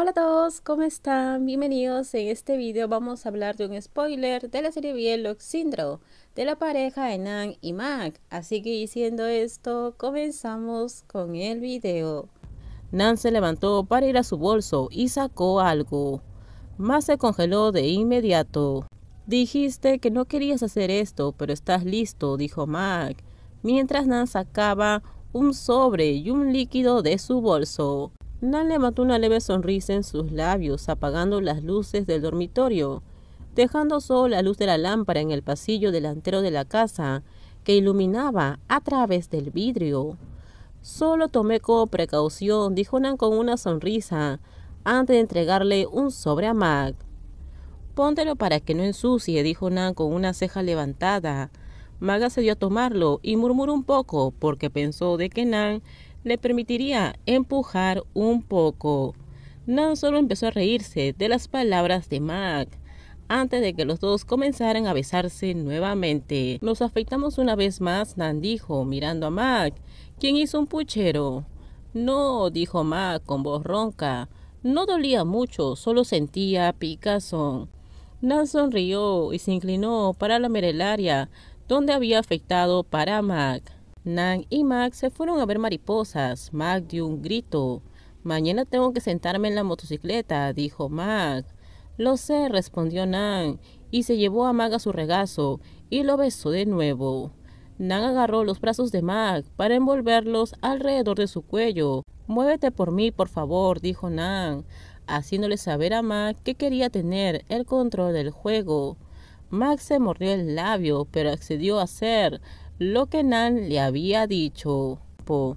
Hola a todos, ¿cómo están? Bienvenidos. En este video vamos a hablar de un spoiler de la serie Bielox Syndrome de la pareja Nan y Mac. Así que diciendo esto, comenzamos con el video. Nan se levantó para ir a su bolso y sacó algo. Mac se congeló de inmediato. Dijiste que no querías hacer esto, pero estás listo, dijo Mac, mientras Nan sacaba un sobre y un líquido de su bolso. Nan levantó una leve sonrisa en sus labios, apagando las luces del dormitorio, dejando solo la luz de la lámpara en el pasillo delantero de la casa, que iluminaba a través del vidrio. Solo tomé como precaución, dijo Nan con una sonrisa, antes de entregarle un sobre a Mag. Póntelo para que no ensucie, dijo Nan con una ceja levantada. Mag se dio a tomarlo y murmuró un poco, porque pensó de que Nan le permitiría empujar un poco. Nan solo empezó a reírse de las palabras de Mac antes de que los dos comenzaran a besarse nuevamente. Nos afectamos una vez más, Nan dijo, mirando a Mac, quien hizo un puchero. No, dijo Mac con voz ronca. No dolía mucho, solo sentía picazón. Nan sonrió y se inclinó para la merelaria donde había afectado para Mac. Nan y Mac se fueron a ver mariposas. Mac dio un grito. Mañana tengo que sentarme en la motocicleta, dijo Mac. Lo sé, respondió Nan, y se llevó a Mac a su regazo y lo besó de nuevo. Nan agarró los brazos de Mac para envolverlos alrededor de su cuello. Muévete por mí, por favor, dijo Nan, haciéndole saber a Mac que quería tener el control del juego. Mac se mordió el labio, pero accedió a hacer lo que Nan le había dicho. Po.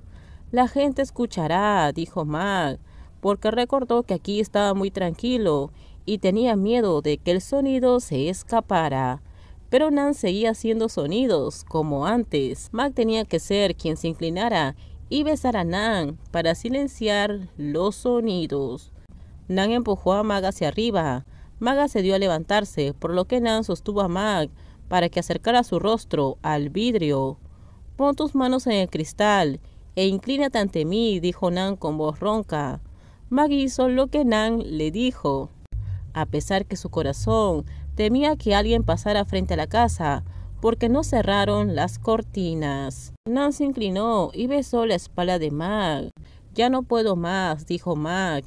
La gente escuchará, dijo Mac, porque recordó que aquí estaba muy tranquilo y tenía miedo de que el sonido se escapara. Pero Nan seguía haciendo sonidos, como antes. Mac tenía que ser quien se inclinara y besar a Nan para silenciar los sonidos. Nan empujó a Mag hacia arriba. Mag se dio a levantarse, por lo que Nan sostuvo a Mag para que acercara su rostro al vidrio. Pon tus manos en el cristal e inclínate ante mí, dijo Nan con voz ronca. Mag hizo lo que Nan le dijo. A pesar que su corazón temía que alguien pasara frente a la casa, porque no cerraron las cortinas. Nan se inclinó y besó la espalda de Mag. Ya no puedo más, dijo Mag.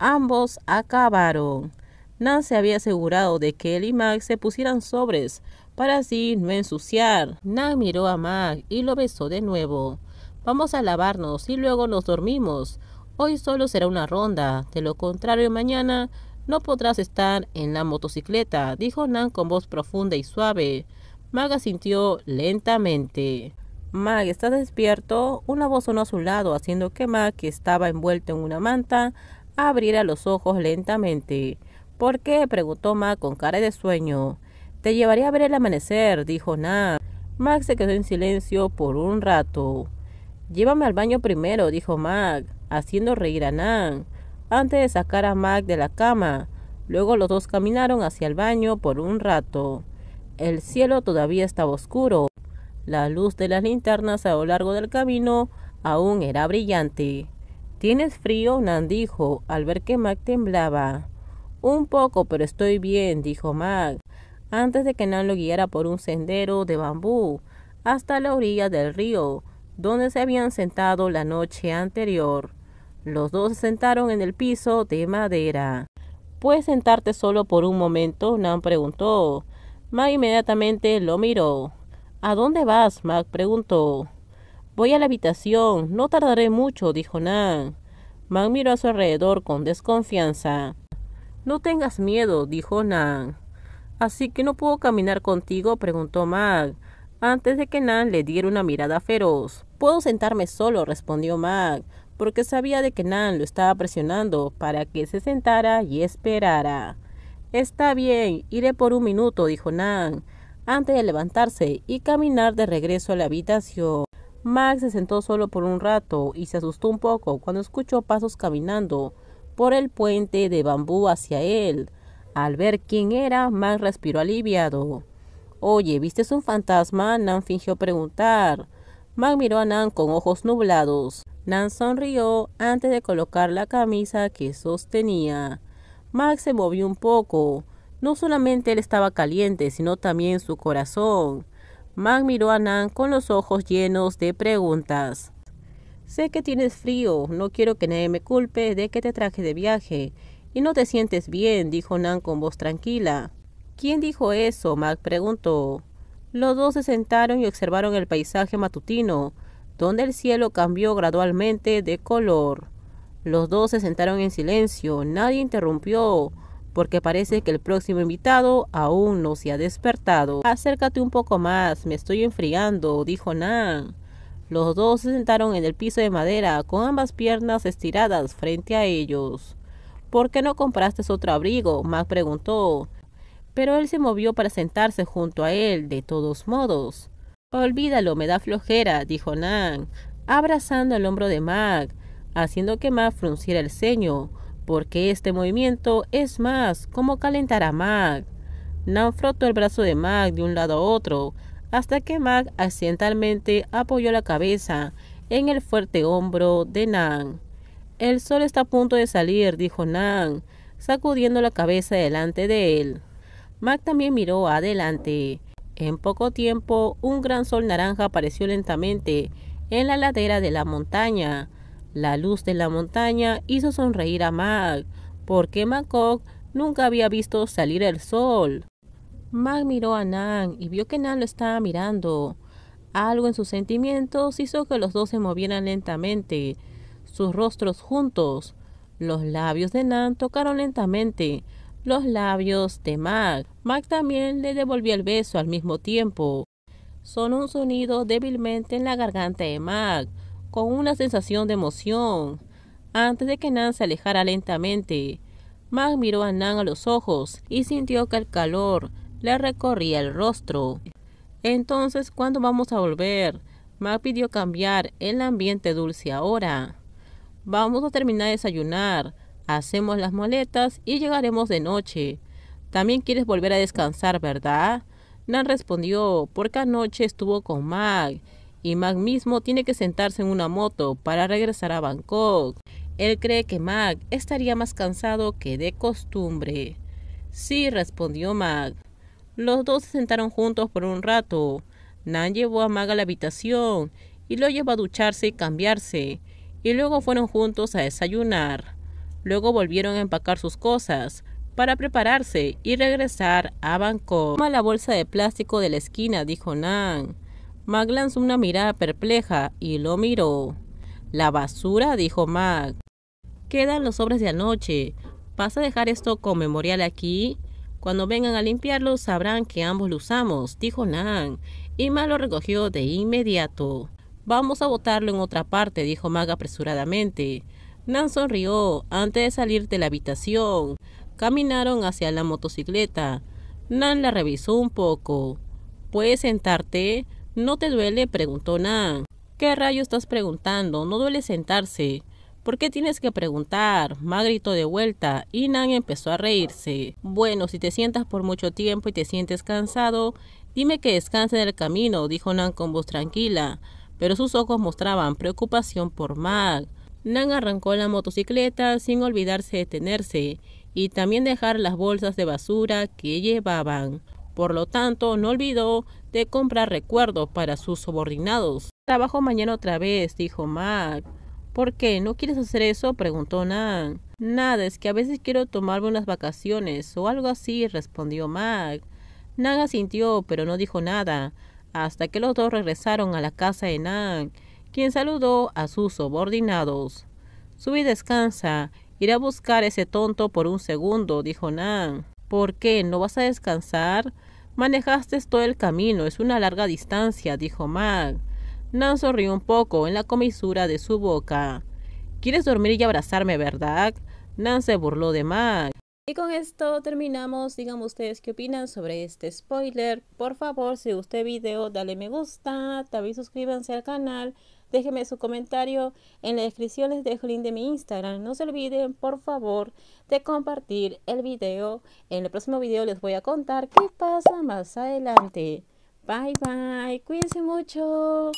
Ambos acabaron. Nan se había asegurado de que él y Mag se pusieran sobres para así no ensuciar. Nan miró a Mag y lo besó de nuevo. Vamos a lavarnos y luego nos dormimos. Hoy solo será una ronda, de lo contrario mañana no podrás estar en la motocicleta, dijo Nan con voz profunda y suave. Mag asintió lentamente. Mag, está despierto? Una voz sonó a su lado, haciendo que Mag, que estaba envuelto en una manta, abriera los ojos lentamente. ¿Por qué? preguntó Mac con cara de sueño. Te llevaré a ver el amanecer, dijo Nan. Mac se quedó en silencio por un rato. Llévame al baño primero, dijo Mac, haciendo reír a Nan, antes de sacar a Mac de la cama. Luego los dos caminaron hacia el baño por un rato. El cielo todavía estaba oscuro. La luz de las linternas a lo largo del camino aún era brillante. ¿Tienes frío? Nan dijo, al ver que Mac temblaba. Un poco, pero estoy bien, dijo Mac, antes de que Nan lo guiara por un sendero de bambú hasta la orilla del río, donde se habían sentado la noche anterior. Los dos se sentaron en el piso de madera. ¿Puedes sentarte solo por un momento? Nan preguntó. Mac inmediatamente lo miró. ¿A dónde vas? Mac preguntó. Voy a la habitación. No tardaré mucho, dijo Nan. Mac miró a su alrededor con desconfianza. No tengas miedo, dijo Nan. Así que no puedo caminar contigo, preguntó Mag, antes de que Nan le diera una mirada feroz. Puedo sentarme solo, respondió Mag, porque sabía de que Nan lo estaba presionando para que se sentara y esperara. Está bien, iré por un minuto, dijo Nan, antes de levantarse y caminar de regreso a la habitación. Mag se sentó solo por un rato y se asustó un poco cuando escuchó pasos caminando por el puente de bambú hacia él. Al ver quién era, Mac respiró aliviado. Oye, ¿viste un fantasma? Nan fingió preguntar. Mac miró a Nan con ojos nublados. Nan sonrió antes de colocar la camisa que sostenía. Mac se movió un poco. No solamente él estaba caliente, sino también su corazón. Mac miró a Nan con los ojos llenos de preguntas. Sé que tienes frío, no quiero que nadie me culpe de que te traje de viaje. Y no te sientes bien, dijo Nan con voz tranquila. ¿Quién dijo eso? Mac preguntó. Los dos se sentaron y observaron el paisaje matutino, donde el cielo cambió gradualmente de color. Los dos se sentaron en silencio, nadie interrumpió, porque parece que el próximo invitado aún no se ha despertado. Acércate un poco más, me estoy enfriando, dijo Nan. Los dos se sentaron en el piso de madera, con ambas piernas estiradas frente a ellos. ¿Por qué no compraste otro abrigo? Mac preguntó. Pero él se movió para sentarse junto a él, de todos modos. Olvídalo, me da flojera, dijo Nan, abrazando el hombro de Mac, haciendo que Mac frunciera el ceño, porque este movimiento es más como calentar a Mac. Nan frotó el brazo de Mac de un lado a otro, hasta que Mac accidentalmente apoyó la cabeza en el fuerte hombro de Nan. El sol está a punto de salir, dijo Nan, sacudiendo la cabeza delante de él. Mac también miró adelante. En poco tiempo, un gran sol naranja apareció lentamente en la ladera de la montaña. La luz de la montaña hizo sonreír a Mac, porque Macock nunca había visto salir el sol. Mag miró a Nan y vio que Nan lo estaba mirando. Algo en sus sentimientos hizo que los dos se movieran lentamente, sus rostros juntos. Los labios de Nan tocaron lentamente los labios de Mag. Mac también le devolvió el beso al mismo tiempo. Son un sonido débilmente en la garganta de Mac con una sensación de emoción, antes de que Nan se alejara lentamente. Mac miró a Nan a los ojos y sintió que el calor le recorría el rostro. Entonces, ¿cuándo vamos a volver? Mac pidió cambiar el ambiente dulce ahora. Vamos a terminar de desayunar, hacemos las moletas y llegaremos de noche. También quieres volver a descansar, ¿verdad? Nan respondió, porque anoche estuvo con Mac y Mac mismo tiene que sentarse en una moto para regresar a Bangkok. Él cree que Mac estaría más cansado que de costumbre. Sí, respondió Mac. Los dos se sentaron juntos por un rato. Nan llevó a Maga a la habitación y lo llevó a ducharse y cambiarse, y luego fueron juntos a desayunar. Luego volvieron a empacar sus cosas para prepararse y regresar a Bangkok. Toma la bolsa de plástico de la esquina, dijo Nan. Mag lanzó una mirada perpleja y lo miró. La basura, dijo Mag. Quedan los sobres de anoche. ¿Vas a dejar esto con memorial aquí? Cuando vengan a limpiarlo sabrán que ambos lo usamos, dijo Nan. y Ma lo recogió de inmediato. Vamos a botarlo en otra parte, dijo Maga apresuradamente. Nan sonrió antes de salir de la habitación. Caminaron hacia la motocicleta. Nan la revisó un poco. ¿Puedes sentarte? ¿No te duele? preguntó Nan. ¿Qué rayo estás preguntando? No duele sentarse. ¿Por qué tienes que preguntar? Ma gritó de vuelta y Nan empezó a reírse. Bueno, si te sientas por mucho tiempo y te sientes cansado, dime que descanse en el camino, dijo Nan con voz tranquila, pero sus ojos mostraban preocupación por Mag. Nan arrancó la motocicleta sin olvidarse de detenerse y también dejar las bolsas de basura que llevaban. Por lo tanto, no olvidó de comprar recuerdos para sus subordinados. Trabajo mañana otra vez, dijo Mag. ¿Por qué? ¿No quieres hacer eso? preguntó Nan. Nada, es que a veces quiero tomarme unas vacaciones o algo así, respondió Mac. Nan asintió, pero no dijo nada, hasta que los dos regresaron a la casa de Nan, quien saludó a sus subordinados. Sube y descansa. Iré a buscar a ese tonto por un segundo, dijo Nan. ¿Por qué? ¿No vas a descansar? Manejaste todo el camino, es una larga distancia, dijo Mac. Nan sonrió un poco en la comisura de su boca. ¿Quieres dormir y abrazarme, verdad? Nan se burló de Mac. Y con esto terminamos. Díganme ustedes qué opinan sobre este spoiler. Por favor, si gustó el video, dale me gusta. También suscríbanse al canal. Déjenme su comentario. En la descripción les dejo el link de mi Instagram. No se olviden, por favor, de compartir el video. En el próximo video les voy a contar qué pasa más adelante. Bye bye. Cuídense mucho.